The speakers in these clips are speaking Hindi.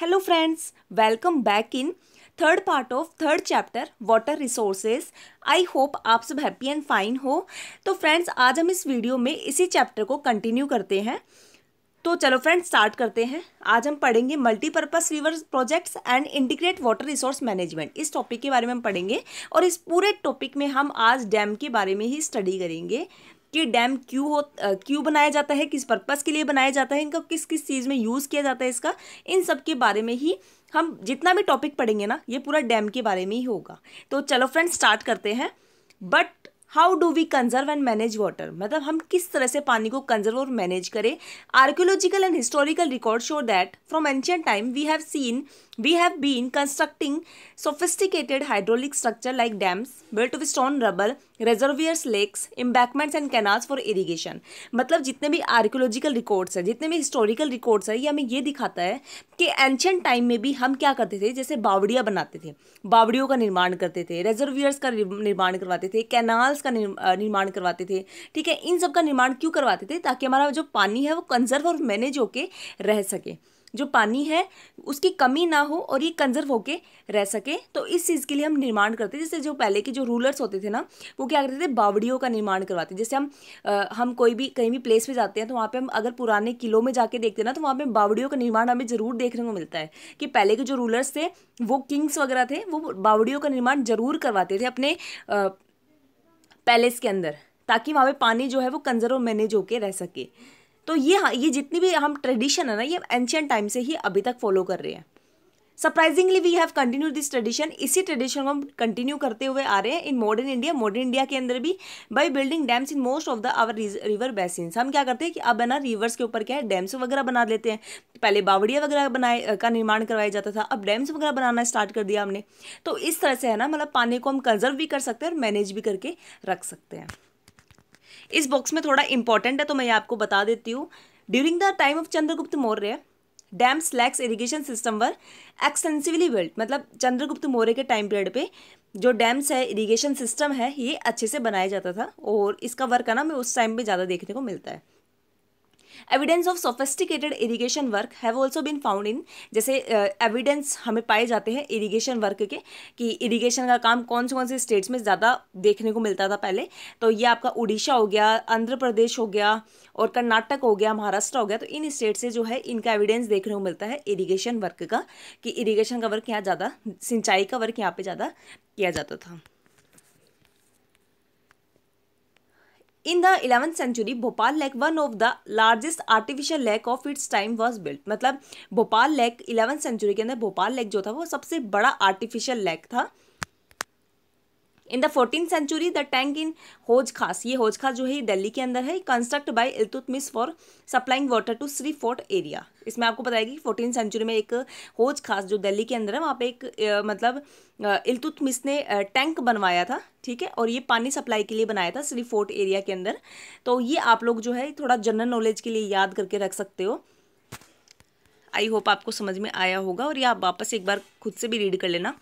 hello friends welcome back in third part of third chapter water resources I hope आप सब हैप्पी एंड फाइन हो तो फ्रेंड्स आज हम इस वीडियो में इसी चैप्टर को कंटिन्यू करते हैं तो चलो फ्रेंड्स स्टार्ट करते हैं आज हम पढ़ेंगे multipurpose river projects and integrate water resource management इस टॉपिक के बारे में हम पढ़ेंगे और इस पूरे टॉपिक में हम आज डैम के बारे में ही स्टडी करेंगे कि डैम क्यों हो क्यों बनाया जाता है किस पर्पज़ के लिए बनाया जाता है इनका किस किस चीज़ में यूज़ किया जाता है इसका इन सब के बारे में ही हम जितना भी टॉपिक पढ़ेंगे ना ये पूरा डैम के बारे में ही होगा तो चलो फ्रेंड्स स्टार्ट करते हैं but how do we conserve and manage water मतलब हम किस तरह से पानी को कंजर्व और मैनेज करें archaeological and historical record show that from ancient time we have seen we have been constructing sophisticated hydraulic structure like dams built with stone rubble reservoirs lakes embankments and canals for irrigation मतलब जितने भी आर्कियोलॉजिकल रिकॉर्ड्स हैं जितने भी हिस्टोरिकल रिकॉर्ड्स हैं ये हमें ये दिखाता है कि एंशियंट टाइम में भी हम क्या करते थे जैसे बावड़िया बनाते थे बावड़ियों का निर्माण करते थे रेजर्वियर्स का निर्माण करवाते थे कैनाल्स टनल्स का निर्माण करवाते थे ठीक है इन सब का निर्माण क्यों करवाते थे ताकि हमारा जो पानी है वो कंजर्व और मैनेज होके रह सके जो पानी है उसकी कमी ना हो और ये कंजर्व होके रह सके तो इस चीज़ के लिए हम निर्माण करते थे जैसे जो पहले के जो रूलर्स होते थे ना वो क्या करते थे बावड़ियों का निर्माण करवाते जैसे हम आ, हम कोई भी कहीं भी प्लेस पे जाते हैं तो वहाँ पे हम अगर पुराने किलों में जाके देखते हैं ना तो वहाँ पे बावड़ियों का निर्माण हमें ज़रूर देखने को मिलता है कि पहले के जो रूलर्स थे वो किंग्स वगैरह थे वो बावड़ियों का निर्माण ज़रूर करवाते थे अपने आ, पैलेस के अंदर ताकि वहाँ पे पानी जो है वो कंजर्व मैनेज होके रह सके तो ये हाँ, ये जितनी भी हम ट्रेडिशन है ना ये एंशियन टाइम से ही अभी तक फॉलो कर रहे हैं surprisingly we have continue this tradition इसी ट्रेडिशन को हम कंटिन्यू करते हुए आ रहे हैं in modern India modern India के अंदर भी by building dams in most of the our river basin हम क्या करते हैं कि अब है ना रिवर्स के ऊपर क्या है डैम्स वगैरह बना लेते हैं पहले बावड़िया वगैरह बनाए का निर्माण करवाया जाता था अब डैम्स वगैरह बनाना स्टार्ट कर दिया हमने तो इस तरह से है ना मतलब पानी को हम कंजर्व भी कर सकते हैं और मैनेज भी करके रख सकते हैं इस बॉक्स में थोड़ा इंपॉर्टेंट है तो मैं आपको बता देती हूँ during the time of Chandragupta Maurya dams lakes irrigation system were extensively built मतलब चंद्रगुप्त मौर्य के टाइम पीरियड पे जो डैम्स है इरिगेशन सिस्टम है ये अच्छे से बनाया जाता था और इसका वर्क है ना हमें उस टाइम पे ज़्यादा देखने को मिलता है evidence of sophisticated irrigation work have also been found in जैसे एविडेंस uh, हमें पाए जाते हैं इरीगेशन वर्क के कि इरीगेशन का काम कौन से कौन से स्टेट्स में ज़्यादा देखने को मिलता था पहले तो ये आपका उड़ीसा हो गया आंध्र प्रदेश हो गया और कर्नाटक हो गया महाराष्ट्र हो गया तो इन स्टेट से जो है इनका एविडेंस देखने को मिलता है इरीगेशन वर्क का कि इरीगेशन का वर्क यहाँ ज़्यादा सिंचाई का वर्क यहाँ पे ज़्यादा किया जाता था in the eleventh century Bhopal lake one of the largest artificial lake of its time was built मतलब भोपाल लेक इलेवंथ सेंचुरी के अंदर भोपाल लेक जो था वो सबसे बड़ा आर्टिफिशियल लेक था in the fourteen century the tank in Hauz Khas ये होज खास जो है दिल्ली के अंदर है construct by Iltutmish for supplying water to Siri Fort area इसमें आपको बताएगी फोर्टीन सेंचुरी में एक होज खास जो दिल्ली के अंदर है वहाँ पे एक मतलब इल्तुतमिस ने टैंक बनवाया था ठीक है और ये पानी सप्लाई के लिए बनाया था श्री फोर्ट एरिया के अंदर तो ये आप लोग जो है थोड़ा जनरल नॉलेज के लिए याद करके रख सकते हो आई होप आपको समझ में आया होगा और ये आप वापस एक बार खुद से भी रीड कर लेना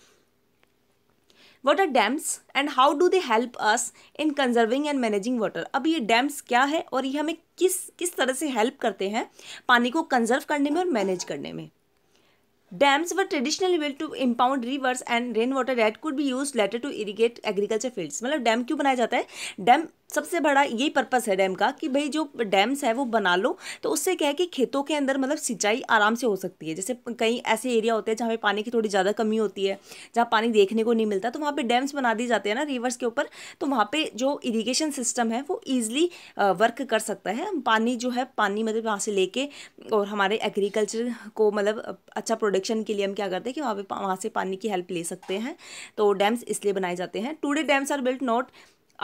what are dams and how do they help us in conserving and managing water अब ये डैम्स क्या है और ये हमें किस किस तरह से हेल्प करते हैं पानी को कंजर्व करने में और मैनेज करने में dams were traditional built to impound rivers and rain water that could be use later to irrigate agriculture fields मतलब डैम क्यों बनाया जाता है डैम सबसे बड़ा ये पर्पस है डैम का कि भाई जो डैम्स है वो बना लो तो उससे क्या है कि खेतों के अंदर मतलब सिंचाई आराम से हो सकती है जैसे कई ऐसे एरिया होते हैं जहाँ पे पानी की थोड़ी ज़्यादा कमी होती है जहाँ पानी देखने को नहीं मिलता तो वहाँ पे डैम्स बना दिए जाते हैं ना रिवर्स के ऊपर तो वहाँ पर जो इरीगेशन सिस्टम है वो ईजिली वर्क कर सकता है पानी जो है पानी मतलब वहाँ से लेके और हमारे एग्रीकल्चर को मतलब अच्छा प्रोडक्शन के लिए हम क्या करते हैं कि वहाँ पर वहाँ से पानी की हेल्प ले सकते हैं तो डैम्स इसलिए बनाए जाते हैं today dams are built not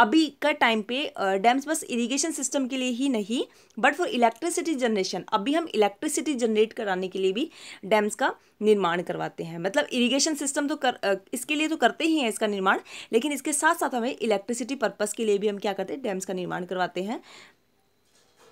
अभी का टाइम पे डैम्स बस इरिगेशन सिस्टम के लिए ही नहीं बट फॉर इलेक्ट्रिसिटी जनरेशन अभी हम इलेक्ट्रिसिटी जनरेट कराने के लिए भी डैम्स का निर्माण करवाते हैं मतलब इरिगेशन सिस्टम तो कर इसके लिए तो करते ही हैं इसका निर्माण लेकिन इसके साथ साथ हमें इलेक्ट्रिसिटी पर्पज़ के लिए भी हम क्या करते हैं डैम्स का निर्माण करवाते हैं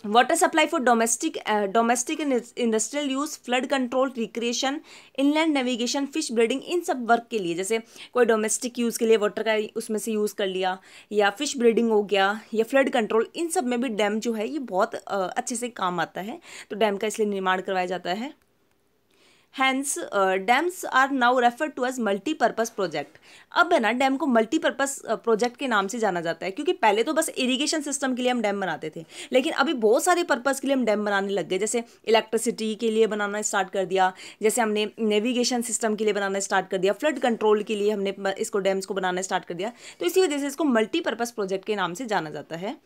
water supply for domestic domestic and industrial use flood control recreation inland navigation fish breeding इन सब वर्क के लिए जैसे कोई डोमेस्टिक यूज़ के लिए वाटर का उसमें से यूज़ कर लिया या फिश ब्रीडिंग हो गया या फ्लड कंट्रोल इन सब में भी डैम जो है ये बहुत uh, अच्छे से काम आता है तो डैम का इसलिए निर्माण करवाया जाता है hence dams are now refer to as multipurpose project अब है ना डैम को मल्टीपर्पज़ प्रोजेक्ट uh, के नाम से जाना जाता है क्योंकि पहले तो बस इरीगेशन सिस्टम के लिए हम डैम बनाते थे लेकिन अभी बहुत सारे पर्पज़ के लिए हम डैम बनाने लग गए जैसे इलेक्ट्रिसिटी के लिए बनाना स्टार्ट कर दिया जैसे हमने नेविगेशन सिस्टम के लिए बनाना स्टार्ट कर दिया फ्लड कंट्रोल के लिए हमने इसको डैम्स को बनाना स्टार्ट कर दिया तो इसी वजह से इसको मल्टीपर्पज़ प्रोजेक्ट के नाम से जाना जाता है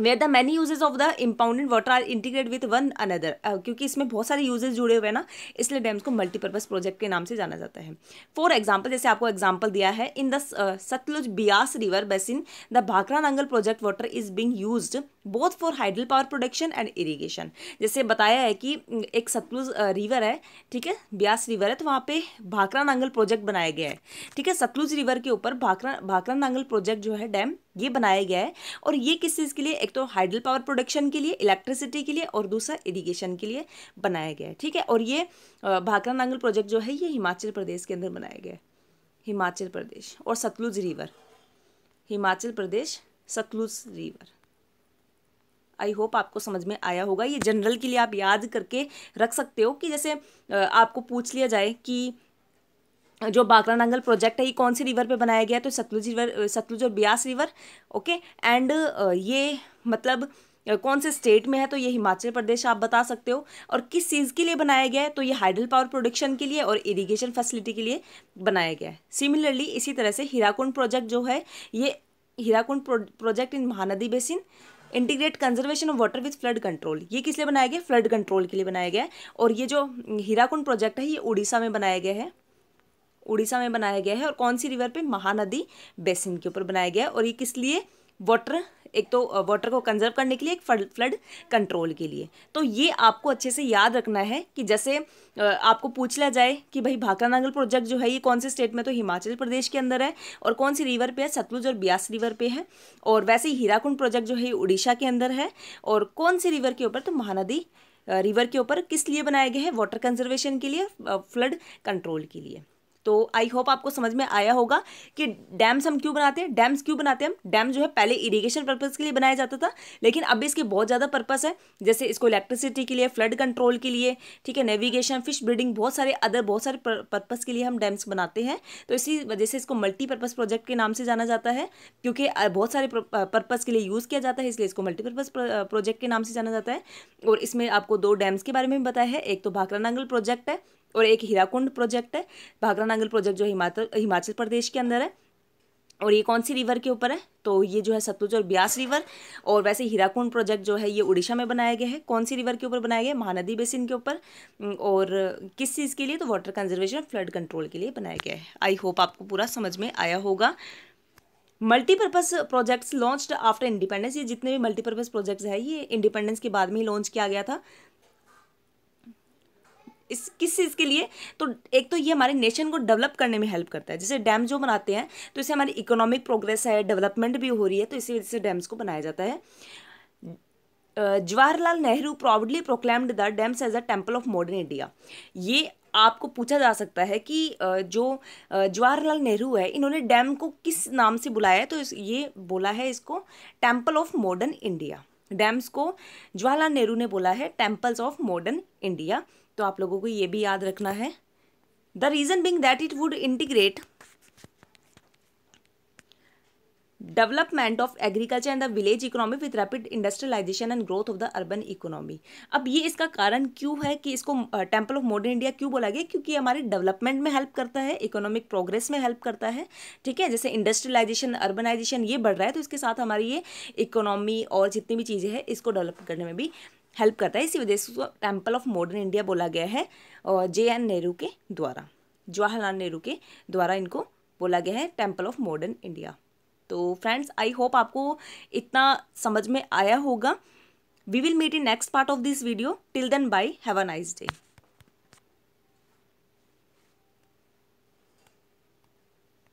where the many uses of the impounded water are integrate with one another क्योंकि इसमें बहुत सारे यूजेज जुड़े हुए हैं ना इसलिए डैम्स को मल्टीपर्पज प्रोजेक्ट के नाम से जाना जाता है फॉर एग्जाम्पल जैसे आपको एग्जाम्पल दिया है in the Sutlej Beas river basin the Bhakra Nangal project water is being use both for hydel power production and irrigation जैसे बताया है कि एक सतलुज रिवर uh, है ठीक है ब्यास रिवर है तो वहाँ पे भाखरा नांगल प्रोजेक्ट बनाया गया है ठीक है सतलुज रिवर के ऊपर भाखरा भाखरा नांगल प्रोजेक्ट जो है डैम ये बनाया गया है और ये किस चीज़ के लिए एक तो हाइड्रल पावर प्रोडक्शन के लिए इलेक्ट्रिसिटी के लिए और दूसरा इरीगेशन के लिए बनाया गया है ठीक है और ये भाकरा नांगल प्रोजेक्ट जो है ये हिमाचल प्रदेश के अंदर बनाया गया है हिमाचल प्रदेश और Sutlej river Himachal Pradesh Sutlej river I hope आपको समझ में आया होगा ये जनरल के लिए आप याद करके रख सकते हो कि जैसे आपको पूछ लिया जाए कि जो बाकरा नांगल प्रोजेक्ट है ये कौन से रिवर पे बनाया गया है तो सतलुज रिवर सतलुज और ब्यास रिवर ओके एंड ये मतलब कौन से स्टेट में है तो ये हिमाचल प्रदेश आप बता सकते हो और किस चीज़ के लिए बनाया गया है तो ये हाइड्रल पावर प्रोडक्शन के लिए और इरिगेशन फैसिलिटी के लिए बनाया गया है सिमिलरली इसी तरह से हीराकुंड प्रोजेक्ट जो है ये Hirakud project in Mahanadi basin integrate conservation of water with flood control ये किस लिए बनाया गया फ्लड कंट्रोल के लिए बनाया गया है और ये जो हीराकुंड प्रोजेक्ट है ये उड़ीसा में बनाया गया है उड़ीसा में बनाया गया है और कौन सी रिवर पे महानदी बेसिन के ऊपर बनाया गया है और ये किस लिए वाटर एक तो वाटर को कंजर्व करने के लिए एक फ्लड कंट्रोल के लिए तो ये आपको अच्छे से याद रखना है कि जैसे आपको पूछ लिया जाए कि भाई भाकरा नांगल प्रोजेक्ट जो है ये कौन से स्टेट में तो हिमाचल प्रदेश के अंदर है और कौन सी रिवर पे है सतलुज और ब्यास रिवर पे है और वैसे ही हीराकुंड प्रोजेक्ट जो है उड़ीसा के अंदर है और कौन सी रिवर के ऊपर तो महानदी रिवर के ऊपर किस लिए बनाया गया है वाटर कंजर्वेशन के लिए फ्लड कंट्रोल के लिए तो आई होप आपको समझ में आया होगा कि डैम्स हम क्यों बनाते हैं डैम्स क्यों बनाते हैं हम डैम जो है पहले इरीगेशन पर्पज़ के लिए बनाया जाता था लेकिन अब इसके बहुत ज़्यादा पर्पज़ है जैसे इसको इलेक्ट्रिसिटी के लिए फ्लड कंट्रोल के लिए ठीक है नेविगेशन फिश ब्रीडिंग बहुत सारे अदर बहुत सारे पर्पज़ के लिए हम डैम्स बनाते हैं तो इसी वजह से इसको मल्टीपर्पज़ प्रोजेक्ट के नाम से जाना जाता है क्योंकि बहुत सारे पर्पज़ के लिए यूज़ किया जाता है इसलिए इसको मल्टीपर्पज़ प्रोजेक्ट के नाम से जाना जाता है और इसमें आपको दो डैम्स के बारे में बताया है एक तो भाकरा नांगल प्रोजेक्ट है और एक हीराकुंड प्रोजेक्ट है भागरा नांगल प्रोजेक्ट जो हिमाचल हिमाचल प्रदेश के अंदर है और ये कौन सी रिवर के ऊपर है तो ये जो है सतलुज और ब्यास रिवर और वैसे हीराकुंड प्रोजेक्ट जो है ये उड़ीसा में बनाया गया है कौन सी रिवर के ऊपर बनाया गया है महानदी बेसिन के ऊपर और किस चीज़ के लिए तो वाटर कंजर्वेशन फ्लड कंट्रोल के लिए बनाया गया है आई होप आपको पूरा समझ में आया होगा multipurpose projects launched after independence ये जितने भी मल्टीपर्पज़ प्रोजेक्ट्स है ये इंडिपेंडेंस के बाद में ही लॉन्च किया गया था इस किस चीज़ के लिए तो एक तो ये हमारे नेशन को डेवलप करने में हेल्प करता है जैसे डैम जो बनाते हैं तो इससे हमारी इकोनॉमिक प्रोग्रेस है डेवलपमेंट भी हो रही है तो इसी वजह से डैम्स को बनाया जाता है Jawaharlal Nehru proudly proclaimed the dams as a temple of modern India ये आपको पूछा जा सकता है कि जो जवाहरलाल नेहरू है इन्होंने डैम को किस नाम से बुलाया है तो ये बोला है इसको temple of modern India dams को जवाहरलाल नेहरू ने बोला है टेम्पल्स ऑफ मॉडर्न इंडिया तो आप लोगों को ये भी याद रखना है the reason being that it would integrate development of agriculture and the village economy with rapid industrialisation and growth of the urban economy अब ये इसका कारण क्यों है कि इसको टेम्पल ऑफ मॉडर्न इंडिया क्यों बोला गया क्योंकि हमारे डेवलपमेंट में हेल्प करता है इकोनॉमिक प्रोग्रेस में हेल्प करता है ठीक है जैसे इंडस्ट्रियलाइजेशन अर्बनाइजेशन ये बढ़ रहा है तो इसके साथ हमारी ये इकोनॉमी और जितनी भी चीज़ें हैं इसको डेवलप करने में भी हेल्प करता है इसी वजह से टेम्पल ऑफ मॉडर्न इंडिया बोला गया है और जे एन नेहरू के द्वारा जवाहरलाल नेहरू के द्वारा इनको बोला गया है टेम्पल ऑफ मॉडर्न इंडिया तो फ्रेंड्स आई होप आपको इतना समझ में आया होगा we will meet in next part of this video till then bye have a nice day